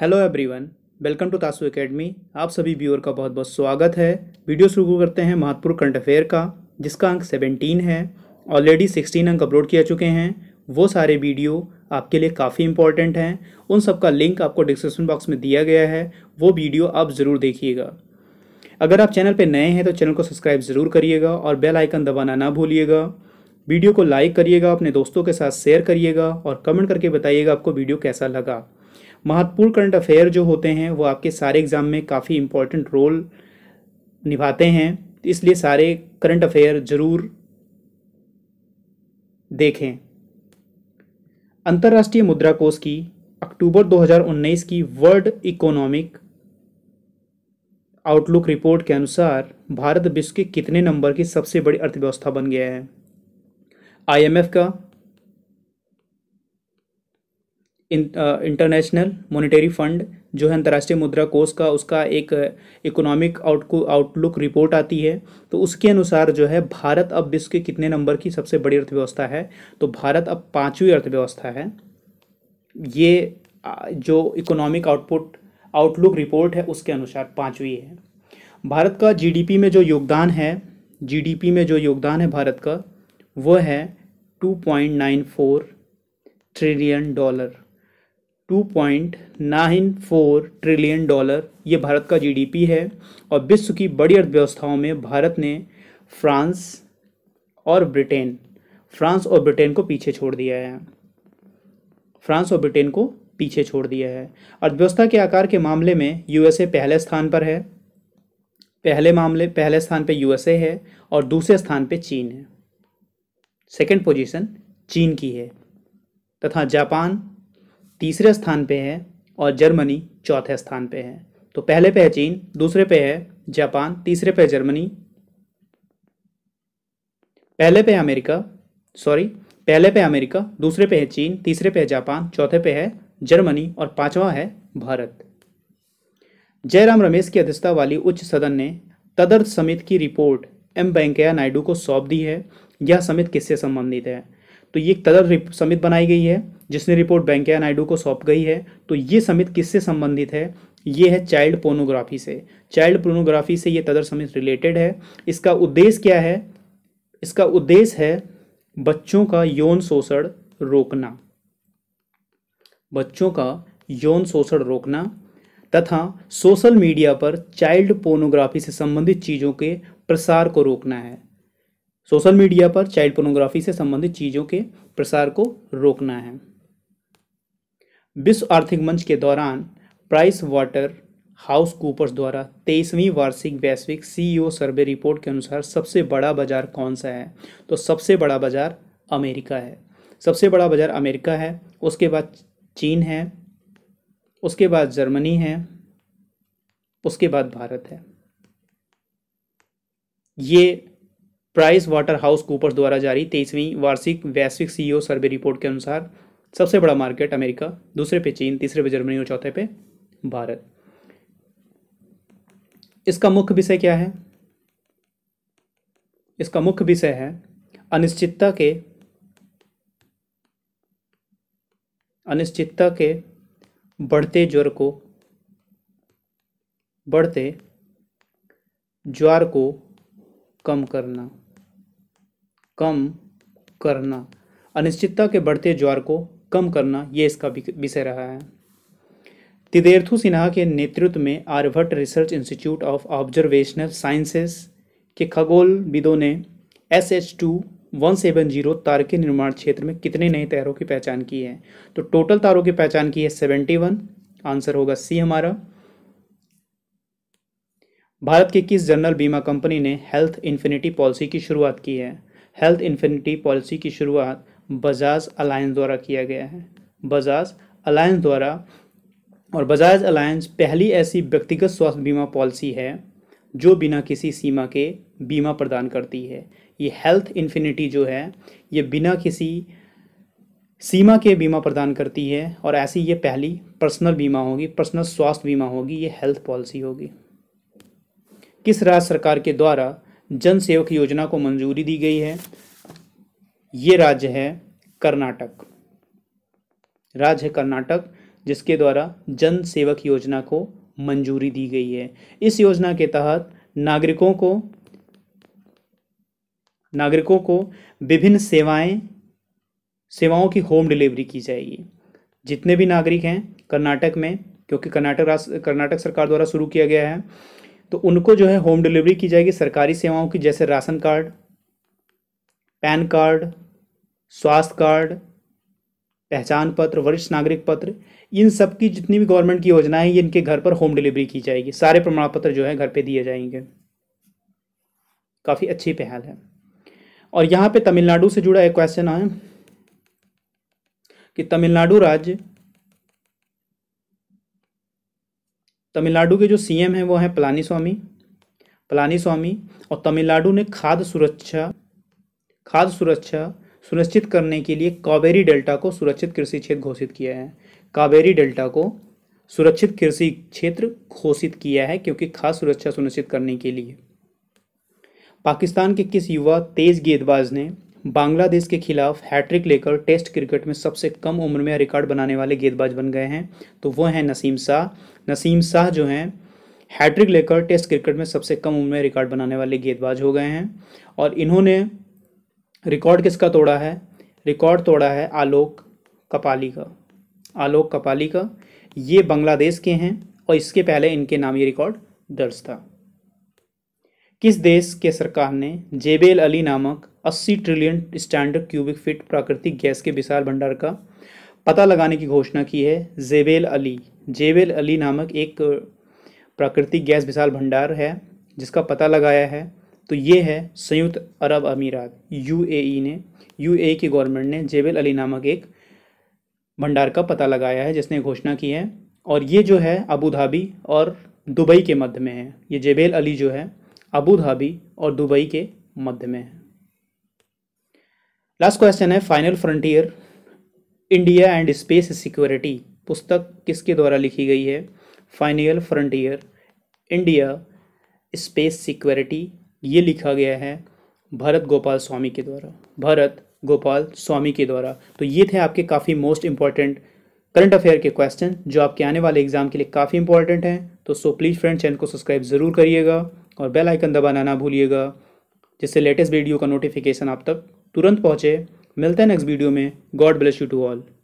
hello everyone welcome to Tasu academy आप सभी viewer का बहुत बहुत स्वागत है वीडियो शुरू करते हैं महत्वपूर्ण करंट अफेयर का जिसका अंक 17 है ऑलरेडी 16 अंक अपलोड किया चुके हैं वो सारे वीडियो आपके लिए काफ़ी इंपॉर्टेंट हैं उन सबका लिंक आपको डिस्क्रिप्शन बॉक्स में दिया गया है वो वीडियो आप ज़रूर देखिएगा अगर आप चैनल पर नए हैं तो चैनल को सब्सक्राइब ज़रूर करिएगा और बेल आइकन दबाना ना भूलिएगा वीडियो को लाइक करिएगा अपने दोस्तों के साथ शेयर करिएगा और कमेंट करके बताइएगा आपको वीडियो कैसा लगा महत्वपूर्ण करंट अफेयर जो होते हैं वो आपके सारे एग्ज़ाम में काफ़ी इम्पोर्टेंट रोल निभाते हैं इसलिए सारे करंट अफेयर ज़रूर देखें अंतर्राष्ट्रीय मुद्रा कोष की अक्टूबर 2019 की वर्ल्ड इकोनॉमिक आउटलुक रिपोर्ट के अनुसार भारत विश्व के कितने नंबर की सबसे बड़ी अर्थव्यवस्था बन गया है आईएमएफ का इंटरनेशनल मॉनेटरी फंड जो है अंतर्राष्ट्रीय मुद्रा कोष का उसका एक इकोनॉमिक आउटकु आउटलुक रिपोर्ट आती है तो उसके अनुसार जो है भारत अब विश्व के कितने नंबर की सबसे बड़ी अर्थव्यवस्था है तो भारत अब पाँचवीं अर्थव्यवस्था है ये जो इकोनॉमिक आउटपुट आउटलुक रिपोर्ट है उसके अनुसार पाँचवीं है भारत का जीडीपी में जो योगदान है जीडीपी में जो योगदान है भारत का वह है 2.94 ट्रिलियन डॉलर 2.94 ट्रिलियन डॉलर ये भारत का जीडीपी है और विश्व की बड़ी अर्थव्यवस्थाओं में भारत ने फ्रांस और ब्रिटेन फ्रांस और ब्रिटेन को पीछे छोड़ दिया है फ्रांस और ब्रिटेन को पीछे छोड़ दिया है अर्थव्यवस्था के आकार के मामले में यूएसए पहले स्थान पर है पहले मामले पहले स्थान पे यूएसए है और दूसरे स्थान पे चीन है सेकंड पोजीशन चीन की है तथा जापान तीसरे स्थान पे है और जर्मनी चौथे स्थान पे है तो पहले पे है चीन दूसरे पे है जापान तीसरे पे जर्मनी पहले पे अमेरिका सॉरी पहले पे अमेरिका दूसरे पे है चीन तीसरे पे है जापान चौथे पे है जर्मनी और पांचवा है भारत जयराम रमेश की अध्यक्षता वाली उच्च सदन ने तदर्थ समिति की रिपोर्ट एम वेंकैया नायडू को सौंप दी है यह समिति किससे संबंधित है तो ये एक तदर्थ समिति बनाई गई है जिसने रिपोर्ट वेंकैया नायडू को सौंप गई है तो ये समिति किससे संबंधित है ये है चाइल्ड पोर्नोग्राफी से चाइल्ड पोर्नोग्राफी से ये तदर समिति रिलेटेड है इसका उद्देश्य क्या है इसका उद्देश्य है बच्चों का यौन शोषण रोकना बच्चों का यौन शोषण रोकना तथा सोशल मीडिया पर चाइल्ड पोर्नोग्राफी से संबंधित चीज़ों के प्रसार को रोकना है सोशल मीडिया पर चाइल्ड पोर्नोग्राफी से संबंधित चीज़ों के प्रसार को रोकना है विश्व आर्थिक मंच के दौरान प्राइस वाटर हाउस कूपर्स द्वारा तेईसवीं वार्षिक वैश्विक सीईओ सर्वे रिपोर्ट के अनुसार सबसे बड़ा बाज़ार कौन सा है तो सबसे बड़ा बाज़ार अमेरिका है सबसे बड़ा बाज़ार अमेरिका है उसके बाद चीन है उसके बाद जर्मनी है उसके बाद भारत है ये प्राइस वाटर हाउस कूपर्स द्वारा जारी तेईसवीं वार्षिक वैश्विक सीईओ e सर्वे रिपोर्ट के अनुसार सबसे बड़ा मार्केट अमेरिका दूसरे पे चीन तीसरे पे जर्मनी और चौथे पे भारत इसका मुख्य विषय क्या है इसका मुख्य विषय है अनिश्चितता के अनिश्चितता के बढ़ते ज्वर को बढ़ते ज्वार को कम करना कम करना अनिश्चितता के बढ़ते ज्वार को कम करना ये इसका विषय रहा है तिदेर्थु सिन्हा के नेतृत्व में Aryabhatta research institute of observational sciences के विदों ने S H two one seven zero तार के निर्माण क्षेत्र में कितने नए तो तारों की पहचान की है तो टोटल तारों की पहचान की है सेवेंटी वन आंसर होगा सी हमारा भारत की किस जनरल बीमा कंपनी ने हेल्थ इन्फिनिटी पॉलिसी की शुरुआत की है हेल्थ इन्फिनिटी पॉलिसी की शुरुआत बजाज अलायंस द्वारा किया गया है बजाज अलायंस द्वारा और बजाज अलायंस पहली ऐसी व्यक्तिगत स्वास्थ्य बीमा पॉलिसी है जो बिना किसी सीमा के बीमा प्रदान करती है ये हेल्थ इन्फिनिटी जो है ये बिना किसी सीमा के बीमा प्रदान करती है और ऐसी ये पहली पर्सनल बीमा होगी पर्सनल स्वास्थ्य बीमा होगी ये हेल्थ पॉलिसी होगी किस राज्य सरकार के द्वारा जन सेवक योजना को मंजूरी दी गई है ये राज्य है कर्नाटक राज्य है कर्नाटक जिसके द्वारा जन सेवक योजना को मंजूरी दी गई है इस योजना के तहत नागरिकों को नागरिकों को विभिन्न सेवाएं सेवाओं की होम डिलीवरी की जाएगी जितने भी नागरिक हैं कर्नाटक में क्योंकि कर्नाटक कर्नाटक सरकार द्वारा शुरू किया गया है तो उनको जो है होम डिलीवरी की जाएगी सरकारी सेवाओं की जैसे राशन कार्ड पैन कार्ड स्वास्थ्य कार्ड पहचान पत्र वरिष्ठ नागरिक पत्र इन सब की जितनी भी गवर्नमेंट की योजनाएं ये इनके घर पर होम डिलीवरी की जाएगी सारे प्रमाण पत्र जो है घर पे दिए जाएंगे काफ़ी अच्छी पहल है और यहाँ पे तमिलनाडु से जुड़ा एक क्वेश्चन आए कि तमिलनाडु राज्य तमिलनाडु के जो सीएम हैं वो हैं पलानी स्वामी पलानी स्वामी और तमिलनाडु ने खाद्य सुरक्षा खाद्य सुरक्षा सुनिश्चित करने के लिए कावेरी डेल्टा को सुरक्षित कृषि क्षेत्र घोषित किया है कावेरी डेल्टा को सुरक्षित कृषि क्षेत्र घोषित किया है क्योंकि खाद्य सुरक्षा सुनिश्चित करने के लिए पाकिस्तान के किस युवा तेज गेंदबाज ने बांग्लादेश के खिलाफ हैट्रिक लेकर टेस्ट क्रिकेट में सबसे कम उम्र में रिकॉर्ड बनाने वाले गेंदबाज बन गए हैं तो वो हैं नसीम शाह नसीम शाह जो हैं हैट्रिक लेकर टेस्ट क्रिकेट में सबसे कम उम्र में रिकॉर्ड बनाने वाले गेंदबाज हो गए हैं और इन्होंने रिकॉर्ड किसका तोड़ा है रिकॉर्ड तोड़ा है आलोक कपाली का आलोक कपाली का ये बांग्लादेश के हैं और इसके पहले इनके नाम ये रिकॉर्ड दर्ज था किस देश के सरकार ने जेबेल अली नामक 80 ट्रिलियन स्टैंडर्ड क्यूबिक फीट प्राकृतिक गैस के विशाल भंडार का पता लगाने की घोषणा की है जेबेल अली जेबेल अली नामक एक प्राकृतिक गैस विशाल भंडार है जिसका पता लगाया है तो ये है संयुक्त अरब अमीरात यूएई ने यूएई की गवर्नमेंट ने जेबेल अली नामक एक भंडार का पता लगाया है जिसने घोषणा की है और ये जो है अबू धाबी और दुबई के मध्य में है ये जेबेल अली जो है अबू धाबी और दुबई के मध्य में है लास्ट क्वेश्चन है final frontier India and space security पुस्तक किसके द्वारा लिखी गई है final frontier India space security ये लिखा गया है भरत गोपाल स्वामी के द्वारा भरत गोपाल स्वामी के द्वारा तो ये थे आपके काफ़ी मोस्ट इंपॉर्टेंट करंट अफेयर के क्वेश्चन जो आपके आने वाले एग्जाम के लिए काफ़ी इंपॉर्टेंट हैं तो सो प्लीज़ फ्रेंड चैनल को सब्सक्राइब ज़रूर करिएगा और बेल आइकन दबाना ना भूलिएगा जिससे लेटेस्ट वीडियो का नोटिफिकेशन आप तक तुरंत पहुँचे मिलते हैं नेक्स्ट वीडियो में God bless you to all